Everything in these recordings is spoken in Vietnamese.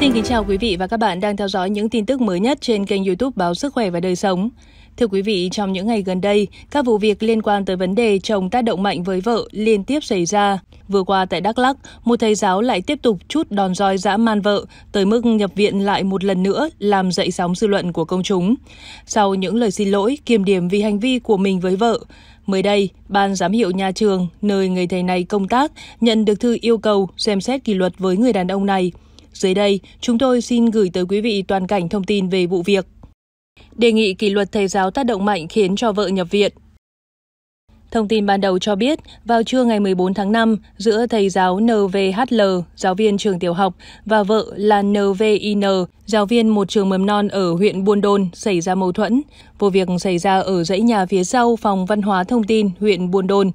Xin kính chào quý vị và các bạn đang theo dõi những tin tức mới nhất trên kênh YouTube Báo Sức khỏe và Đời sống. Thưa quý vị, trong những ngày gần đây, các vụ việc liên quan tới vấn đề chồng tác động mạnh với vợ liên tiếp xảy ra. Vừa qua tại Đắk Lắk, một thầy giáo lại tiếp tục chút đòn roi dã man vợ, tới mức nhập viện lại một lần nữa làm dậy sóng dư luận của công chúng. Sau những lời xin lỗi, kiềm điểm vì hành vi của mình với vợ, Mới đây, Ban giám hiệu nhà trường, nơi người thầy này công tác, nhận được thư yêu cầu xem xét kỷ luật với người đàn ông này – dưới đây, chúng tôi xin gửi tới quý vị toàn cảnh thông tin về vụ việc. Đề nghị kỷ luật thầy giáo tác động mạnh khiến cho vợ nhập viện. Thông tin ban đầu cho biết, vào trưa ngày 14 tháng 5, giữa thầy giáo NVHL, giáo viên trường tiểu học, và vợ là NVIN, giáo viên một trường mầm non ở huyện Buôn Đôn, xảy ra mâu thuẫn. Vụ việc xảy ra ở dãy nhà phía sau phòng văn hóa thông tin huyện Buôn Đôn,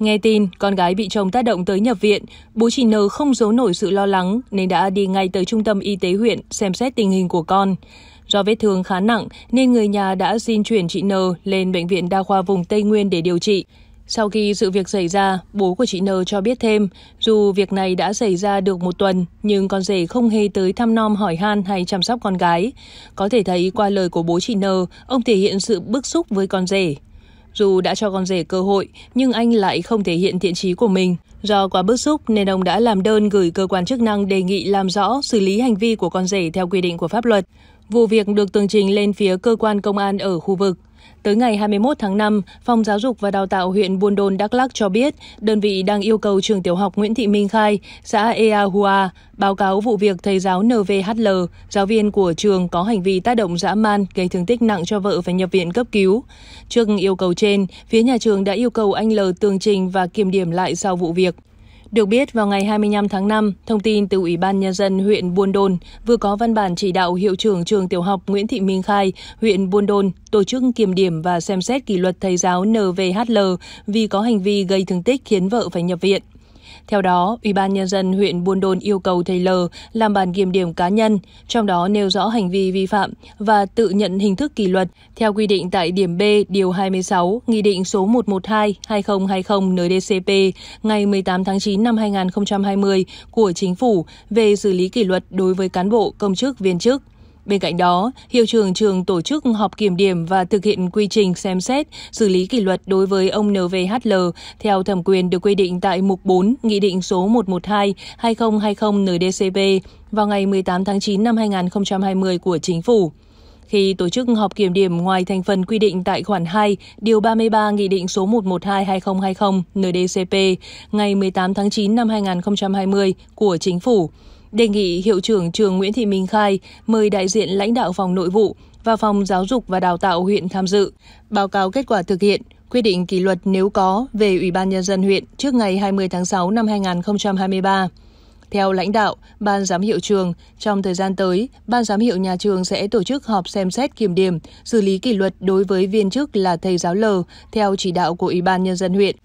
Nghe tin con gái bị chồng tác động tới nhập viện, bố chị N không giấu nổi sự lo lắng nên đã đi ngay tới trung tâm y tế huyện xem xét tình hình của con. Do vết thương khá nặng nên người nhà đã xin chuyển chị N lên bệnh viện đa khoa vùng Tây Nguyên để điều trị. Sau khi sự việc xảy ra, bố của chị N cho biết thêm, dù việc này đã xảy ra được một tuần, nhưng con rể không hề tới thăm nom hỏi han hay chăm sóc con gái. Có thể thấy qua lời của bố chị N, ông thể hiện sự bức xúc với con rể. Dù đã cho con rể cơ hội, nhưng anh lại không thể hiện thiện trí của mình. Do quá bức xúc nên ông đã làm đơn gửi cơ quan chức năng đề nghị làm rõ xử lý hành vi của con rể theo quy định của pháp luật. Vụ việc được tường trình lên phía cơ quan công an ở khu vực. Tới ngày 21 tháng 5, Phòng Giáo dục và Đào tạo huyện Buôn Đôn Đắk Lắc cho biết, đơn vị đang yêu cầu trường tiểu học Nguyễn Thị Minh Khai, xã Ea Hua, báo cáo vụ việc thầy giáo NVHL, giáo viên của trường có hành vi tác động dã man gây thương tích nặng cho vợ phải nhập viện cấp cứu. Trước yêu cầu trên, phía nhà trường đã yêu cầu anh L tường trình và kiểm điểm lại sau vụ việc. Được biết, vào ngày 25 tháng 5, thông tin từ Ủy ban Nhân dân huyện Buôn Đôn vừa có văn bản chỉ đạo Hiệu trưởng Trường Tiểu học Nguyễn Thị Minh Khai, huyện Buôn Đôn, tổ chức kiểm điểm và xem xét kỷ luật thầy giáo NVHL vì có hành vi gây thương tích khiến vợ phải nhập viện. Theo đó, Ủy ban Nhân dân huyện Buôn Đôn yêu cầu thầy L làm bản kiểm điểm cá nhân, trong đó nêu rõ hành vi vi phạm và tự nhận hình thức kỷ luật theo quy định tại điểm B Điều 26 Nghị định số 112-2020 NDCP ngày 18 tháng 9 năm 2020 của Chính phủ về xử lý kỷ luật đối với cán bộ, công chức, viên chức. Bên cạnh đó, hiệu trưởng trường tổ chức họp kiểm điểm và thực hiện quy trình xem xét, xử lý kỷ luật đối với ông NVHL theo thẩm quyền được quy định tại mục 4 Nghị định số 112-2020 NDCP vào ngày 18 tháng 9 năm 2020 của Chính phủ. Khi tổ chức họp kiểm điểm ngoài thành phần quy định tại khoản 2, điều 33 Nghị định số 112-2020 NDCP ngày 18 tháng 9 năm 2020 của Chính phủ, đề nghị hiệu trưởng trường Nguyễn Thị Minh Khai mời đại diện lãnh đạo phòng nội vụ và phòng giáo dục và đào tạo huyện tham dự, báo cáo kết quả thực hiện, quy định kỷ luật nếu có về Ủy ban Nhân dân huyện trước ngày 20 tháng 6 năm 2023. Theo lãnh đạo, Ban giám hiệu trường, trong thời gian tới, Ban giám hiệu nhà trường sẽ tổ chức họp xem xét kiểm điểm, xử lý kỷ luật đối với viên chức là thầy giáo L theo chỉ đạo của Ủy ban Nhân dân huyện.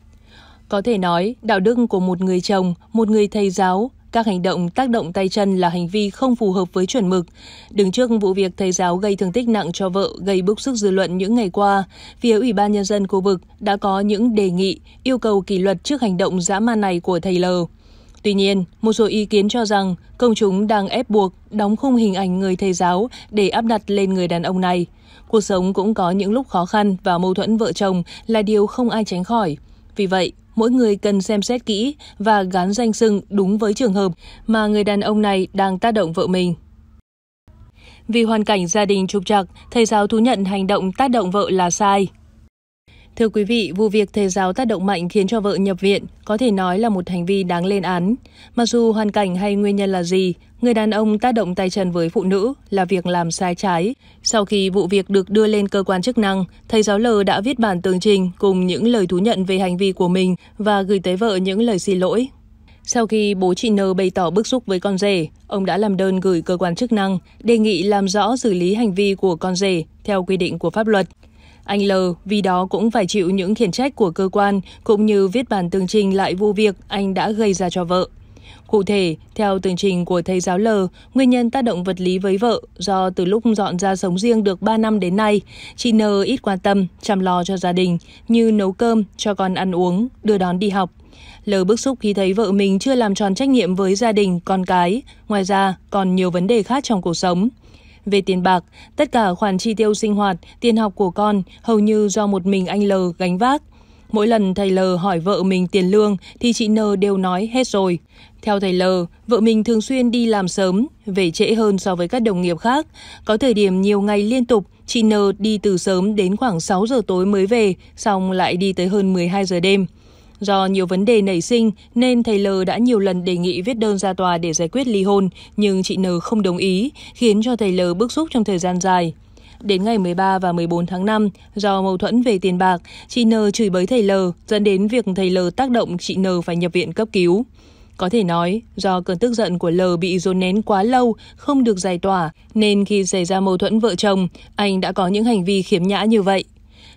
Có thể nói, đạo đức của một người chồng, một người thầy giáo, các hành động tác động tay chân là hành vi không phù hợp với chuẩn mực. Đứng trước vụ việc thầy giáo gây thương tích nặng cho vợ gây bức xúc dư luận những ngày qua, phía Ủy ban Nhân dân khu vực đã có những đề nghị yêu cầu kỷ luật trước hành động dã man này của thầy L. Tuy nhiên, một số ý kiến cho rằng công chúng đang ép buộc đóng khung hình ảnh người thầy giáo để áp đặt lên người đàn ông này. Cuộc sống cũng có những lúc khó khăn và mâu thuẫn vợ chồng là điều không ai tránh khỏi. Vì vậy, mỗi người cần xem xét kỹ và gắn danh sưng đúng với trường hợp mà người đàn ông này đang tác động vợ mình. Vì hoàn cảnh gia đình trục trặc, thầy giáo thú nhận hành động tác động vợ là sai. Thưa quý vị, vụ việc thầy giáo tác động mạnh khiến cho vợ nhập viện có thể nói là một hành vi đáng lên án. Mặc dù hoàn cảnh hay nguyên nhân là gì, người đàn ông tác động tay chân với phụ nữ là việc làm sai trái. Sau khi vụ việc được đưa lên cơ quan chức năng, thầy giáo L đã viết bản tường trình cùng những lời thú nhận về hành vi của mình và gửi tới vợ những lời xin lỗi. Sau khi bố chị N bày tỏ bức xúc với con rể, ông đã làm đơn gửi cơ quan chức năng đề nghị làm rõ xử lý hành vi của con rể theo quy định của pháp luật. Anh L vì đó cũng phải chịu những khiển trách của cơ quan cũng như viết bản tường trình lại vụ việc anh đã gây ra cho vợ. Cụ thể, theo tường trình của thầy giáo L, nguyên nhân tác động vật lý với vợ do từ lúc dọn ra sống riêng được 3 năm đến nay, chị N ít quan tâm, chăm lo cho gia đình như nấu cơm, cho con ăn uống, đưa đón đi học. L bức xúc khi thấy vợ mình chưa làm tròn trách nhiệm với gia đình, con cái. Ngoài ra, còn nhiều vấn đề khác trong cuộc sống. Về tiền bạc, tất cả khoản chi tiêu sinh hoạt, tiền học của con hầu như do một mình anh L gánh vác. Mỗi lần thầy L hỏi vợ mình tiền lương thì chị N đều nói hết rồi. Theo thầy L, vợ mình thường xuyên đi làm sớm, về trễ hơn so với các đồng nghiệp khác. Có thời điểm nhiều ngày liên tục, chị N đi từ sớm đến khoảng 6 giờ tối mới về, xong lại đi tới hơn 12 giờ đêm. Do nhiều vấn đề nảy sinh nên thầy L đã nhiều lần đề nghị viết đơn ra tòa để giải quyết ly hôn, nhưng chị N không đồng ý, khiến cho thầy L bức xúc trong thời gian dài. Đến ngày 13 và 14 tháng 5, do mâu thuẫn về tiền bạc, chị N chửi bới thầy L, dẫn đến việc thầy L tác động chị N phải nhập viện cấp cứu. Có thể nói, do cơn tức giận của L bị dồn nén quá lâu, không được giải tỏa, nên khi xảy ra mâu thuẫn vợ chồng, anh đã có những hành vi khiếm nhã như vậy.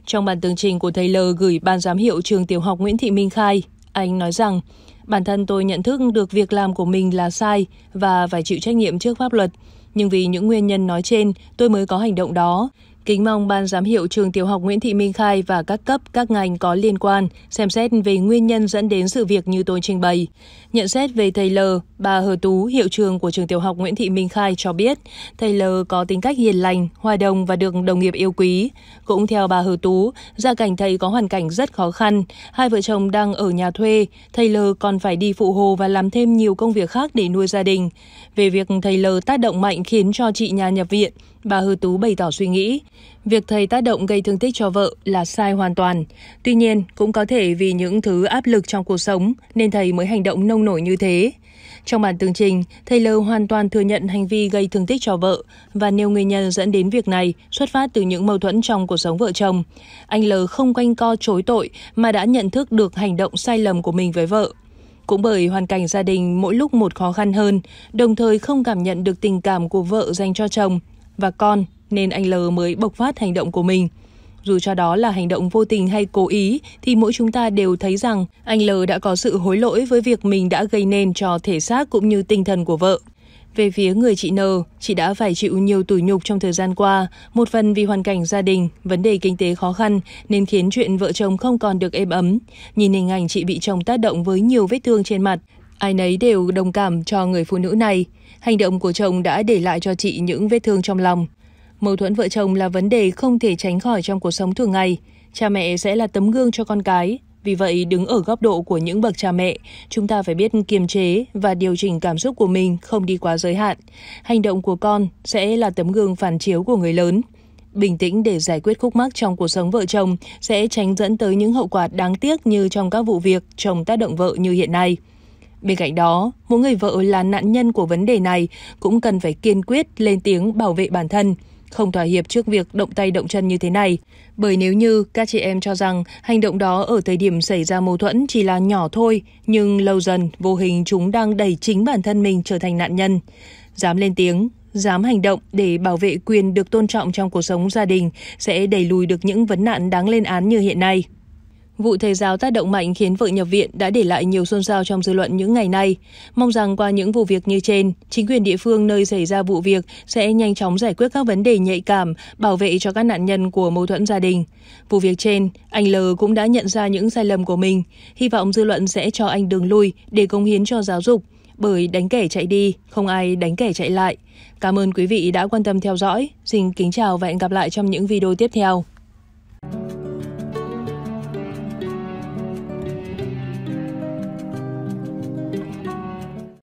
Trong bản tường trình của thầy L gửi ban giám hiệu trường tiểu học Nguyễn Thị Minh Khai, anh nói rằng bản thân tôi nhận thức được việc làm của mình là sai và phải chịu trách nhiệm trước pháp luật. Nhưng vì những nguyên nhân nói trên, tôi mới có hành động đó. Kính mong Ban giám hiệu trường tiểu học Nguyễn Thị Minh Khai và các cấp, các ngành có liên quan xem xét về nguyên nhân dẫn đến sự việc như tôi trình bày. Nhận xét về thầy L, bà Hờ Tú, hiệu trường của trường tiểu học Nguyễn Thị Minh Khai cho biết, thầy L có tính cách hiền lành, hòa đồng và được đồng nghiệp yêu quý. Cũng theo bà Hờ Tú, gia cảnh thầy có hoàn cảnh rất khó khăn, hai vợ chồng đang ở nhà thuê, thầy L còn phải đi phụ hồ và làm thêm nhiều công việc khác để nuôi gia đình. Về việc thầy L tác động mạnh khiến cho chị nhà nhập viện, bà Hư Tú bày tỏ suy nghĩ, Việc thầy tác động gây thương tích cho vợ là sai hoàn toàn. Tuy nhiên, cũng có thể vì những thứ áp lực trong cuộc sống nên thầy mới hành động nông nổi như thế. Trong bản tường trình, thầy L hoàn toàn thừa nhận hành vi gây thương tích cho vợ và nêu nguyên nhân dẫn đến việc này xuất phát từ những mâu thuẫn trong cuộc sống vợ chồng. Anh L không quanh co chối tội mà đã nhận thức được hành động sai lầm của mình với vợ. Cũng bởi hoàn cảnh gia đình mỗi lúc một khó khăn hơn, đồng thời không cảm nhận được tình cảm của vợ dành cho chồng và con nên anh L mới bộc phát hành động của mình. Dù cho đó là hành động vô tình hay cố ý thì mỗi chúng ta đều thấy rằng anh L đã có sự hối lỗi với việc mình đã gây nên cho thể xác cũng như tinh thần của vợ. Về phía người chị N, chị đã phải chịu nhiều tủi nhục trong thời gian qua, một phần vì hoàn cảnh gia đình, vấn đề kinh tế khó khăn nên khiến chuyện vợ chồng không còn được êm ấm. Nhìn hình ảnh chị bị chồng tác động với nhiều vết thương trên mặt, ai nấy đều đồng cảm cho người phụ nữ này. Hành động của chồng đã để lại cho chị những vết thương trong lòng. Mâu thuẫn vợ chồng là vấn đề không thể tránh khỏi trong cuộc sống thường ngày. Cha mẹ sẽ là tấm gương cho con cái. Vì vậy, đứng ở góc độ của những bậc cha mẹ, chúng ta phải biết kiềm chế và điều chỉnh cảm xúc của mình không đi quá giới hạn. Hành động của con sẽ là tấm gương phản chiếu của người lớn bình tĩnh để giải quyết khúc mắc trong cuộc sống vợ chồng sẽ tránh dẫn tới những hậu quả đáng tiếc như trong các vụ việc chồng tác động vợ như hiện nay. Bên cạnh đó, mỗi người vợ là nạn nhân của vấn đề này cũng cần phải kiên quyết lên tiếng bảo vệ bản thân không thỏa hiệp trước việc động tay động chân như thế này. Bởi nếu như các chị em cho rằng hành động đó ở thời điểm xảy ra mâu thuẫn chỉ là nhỏ thôi, nhưng lâu dần vô hình chúng đang đẩy chính bản thân mình trở thành nạn nhân. Dám lên tiếng, dám hành động để bảo vệ quyền được tôn trọng trong cuộc sống gia đình sẽ đẩy lùi được những vấn nạn đáng lên án như hiện nay. Vụ thầy giáo tác động mạnh khiến vợ nhập viện đã để lại nhiều xôn xao trong dư luận những ngày nay. Mong rằng qua những vụ việc như trên, chính quyền địa phương nơi xảy ra vụ việc sẽ nhanh chóng giải quyết các vấn đề nhạy cảm, bảo vệ cho các nạn nhân của mâu thuẫn gia đình. Vụ việc trên, anh L cũng đã nhận ra những sai lầm của mình. Hy vọng dư luận sẽ cho anh đường lui để công hiến cho giáo dục. Bởi đánh kẻ chạy đi, không ai đánh kẻ chạy lại. Cảm ơn quý vị đã quan tâm theo dõi. Xin kính chào và hẹn gặp lại trong những video tiếp theo.